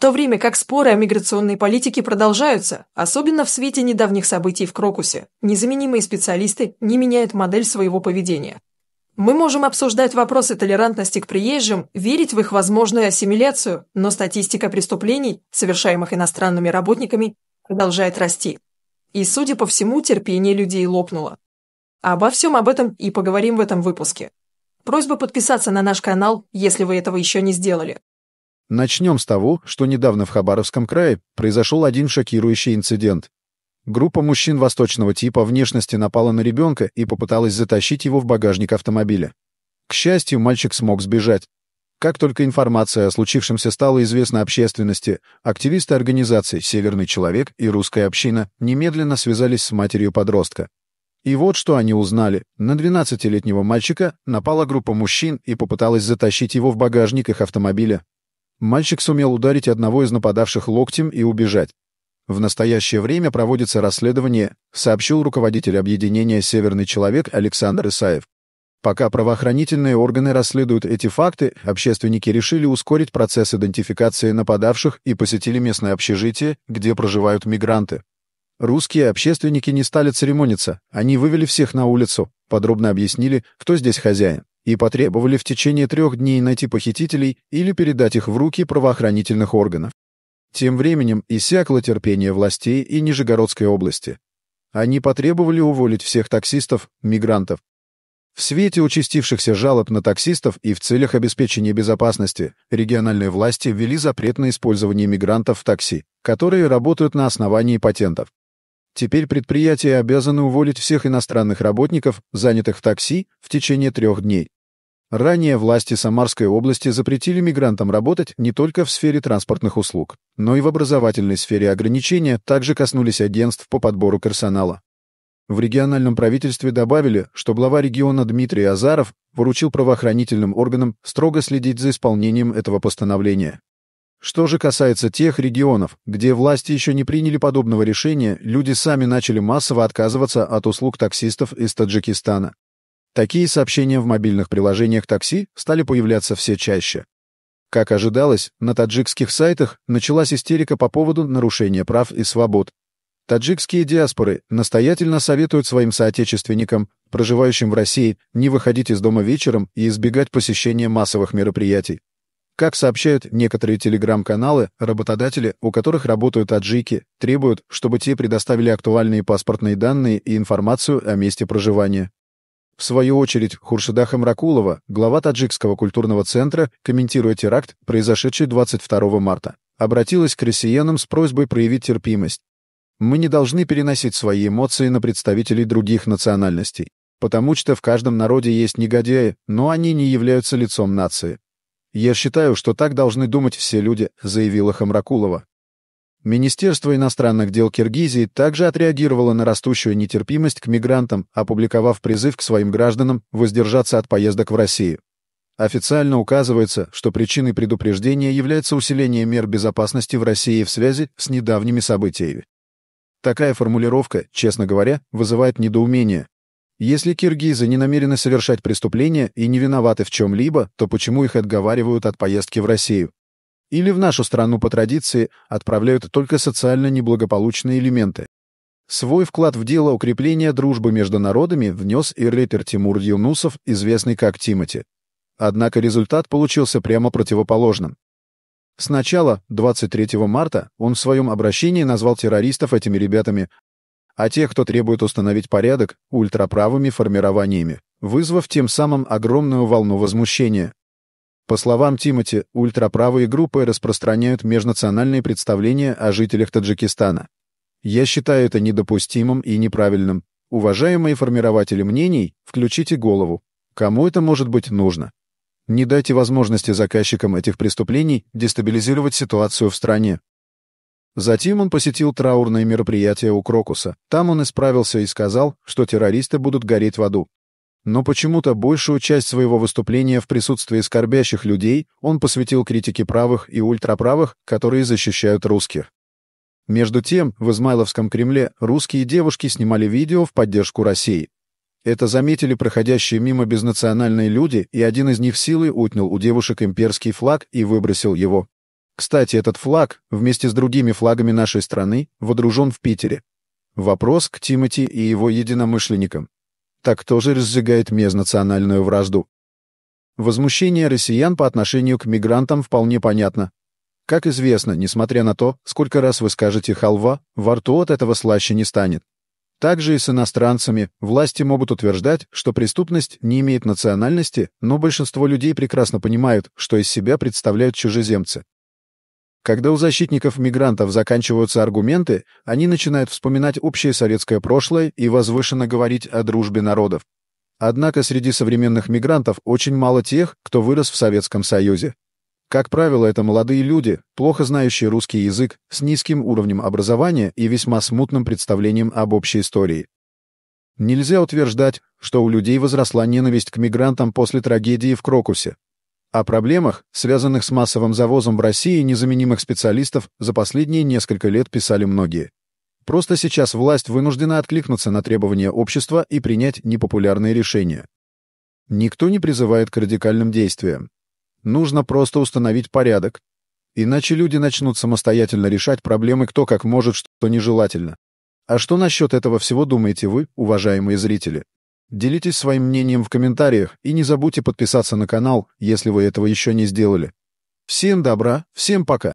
то время как споры о миграционной политике продолжаются, особенно в свете недавних событий в Крокусе. Незаменимые специалисты не меняют модель своего поведения. Мы можем обсуждать вопросы толерантности к приезжим, верить в их возможную ассимиляцию, но статистика преступлений, совершаемых иностранными работниками, продолжает расти. И, судя по всему, терпение людей лопнуло. Обо всем об этом и поговорим в этом выпуске. Просьба подписаться на наш канал, если вы этого еще не сделали. Начнем с того, что недавно в Хабаровском крае произошел один шокирующий инцидент. Группа мужчин восточного типа внешности напала на ребенка и попыталась затащить его в багажник автомобиля. К счастью, мальчик смог сбежать. Как только информация о случившемся стала известна общественности, активисты организаций «Северный человек» и «Русская община» немедленно связались с матерью подростка. И вот что они узнали. На 12-летнего мальчика напала группа мужчин и попыталась затащить его в багажник их автомобиля. Мальчик сумел ударить одного из нападавших локтем и убежать. В настоящее время проводится расследование, сообщил руководитель объединения «Северный человек» Александр Исаев. Пока правоохранительные органы расследуют эти факты, общественники решили ускорить процесс идентификации нападавших и посетили местное общежитие, где проживают мигранты. Русские общественники не стали церемониться, они вывели всех на улицу, подробно объяснили, кто здесь хозяин и потребовали в течение трех дней найти похитителей или передать их в руки правоохранительных органов. Тем временем иссякло терпение властей и Нижегородской области. Они потребовали уволить всех таксистов, мигрантов. В свете участившихся жалоб на таксистов и в целях обеспечения безопасности региональные власти ввели запрет на использование мигрантов в такси, которые работают на основании патентов. Теперь предприятия обязаны уволить всех иностранных работников, занятых в такси, в течение трех дней. Ранее власти Самарской области запретили мигрантам работать не только в сфере транспортных услуг, но и в образовательной сфере ограничения также коснулись агентств по подбору персонала. В региональном правительстве добавили, что глава региона Дмитрий Азаров поручил правоохранительным органам строго следить за исполнением этого постановления. Что же касается тех регионов, где власти еще не приняли подобного решения, люди сами начали массово отказываться от услуг таксистов из Таджикистана. Такие сообщения в мобильных приложениях такси стали появляться все чаще. Как ожидалось, на таджикских сайтах началась истерика по поводу нарушения прав и свобод. Таджикские диаспоры настоятельно советуют своим соотечественникам, проживающим в России, не выходить из дома вечером и избегать посещения массовых мероприятий. Как сообщают некоторые телеграм-каналы, работодатели, у которых работают аджики, требуют, чтобы те предоставили актуальные паспортные данные и информацию о месте проживания. В свою очередь, Хуршида Хамракулова, глава таджикского культурного центра, комментируя теракт, произошедший 22 марта, обратилась к россиянам с просьбой проявить терпимость. «Мы не должны переносить свои эмоции на представителей других национальностей, потому что в каждом народе есть негодяи, но они не являются лицом нации. «Я считаю, что так должны думать все люди», — заявила Хамракулова. Министерство иностранных дел Киргизии также отреагировало на растущую нетерпимость к мигрантам, опубликовав призыв к своим гражданам воздержаться от поездок в Россию. Официально указывается, что причиной предупреждения является усиление мер безопасности в России в связи с недавними событиями. Такая формулировка, честно говоря, вызывает недоумение, если киргизы не намерены совершать преступления и не виноваты в чем-либо, то почему их отговаривают от поездки в Россию? Или в нашу страну по традиции отправляют только социально неблагополучные элементы? Свой вклад в дело укрепления дружбы между народами внес и рэпер Тимур Юнусов, известный как Тимати. Однако результат получился прямо противоположным. Сначала, 23 марта, он в своем обращении назвал террористов этими ребятами, а тех, кто требует установить порядок, ультраправыми формированиями, вызвав тем самым огромную волну возмущения. По словам Тимати, ультраправые группы распространяют межнациональные представления о жителях Таджикистана. Я считаю это недопустимым и неправильным. Уважаемые формирователи мнений, включите голову. Кому это может быть нужно? Не дайте возможности заказчикам этих преступлений дестабилизировать ситуацию в стране. Затем он посетил траурное мероприятие у Крокуса. Там он исправился и сказал, что террористы будут гореть в аду. Но почему-то большую часть своего выступления в присутствии скорбящих людей он посвятил критике правых и ультраправых, которые защищают русских. Между тем, в Измайловском Кремле русские девушки снимали видео в поддержку России. Это заметили проходящие мимо безнациональные люди, и один из них силой утнял у девушек имперский флаг и выбросил его. Кстати, этот флаг вместе с другими флагами нашей страны водружен в Питере. Вопрос к Тимати и его единомышленникам. Так тоже разжигает межнациональную вражду. Возмущение россиян по отношению к мигрантам вполне понятно. Как известно, несмотря на то, сколько раз вы скажете «халва», во рту от этого слаще не станет. Также и с иностранцами власти могут утверждать, что преступность не имеет национальности, но большинство людей прекрасно понимают, что из себя представляют чужеземцы. Когда у защитников-мигрантов заканчиваются аргументы, они начинают вспоминать общее советское прошлое и возвышенно говорить о дружбе народов. Однако среди современных мигрантов очень мало тех, кто вырос в Советском Союзе. Как правило, это молодые люди, плохо знающие русский язык, с низким уровнем образования и весьма смутным представлением об общей истории. Нельзя утверждать, что у людей возросла ненависть к мигрантам после трагедии в Крокусе, о проблемах, связанных с массовым завозом в России незаменимых специалистов, за последние несколько лет писали многие. Просто сейчас власть вынуждена откликнуться на требования общества и принять непопулярные решения. Никто не призывает к радикальным действиям. Нужно просто установить порядок, иначе люди начнут самостоятельно решать проблемы кто как может, что нежелательно. А что насчет этого всего думаете вы, уважаемые зрители? Делитесь своим мнением в комментариях и не забудьте подписаться на канал, если вы этого еще не сделали. Всем добра, всем пока!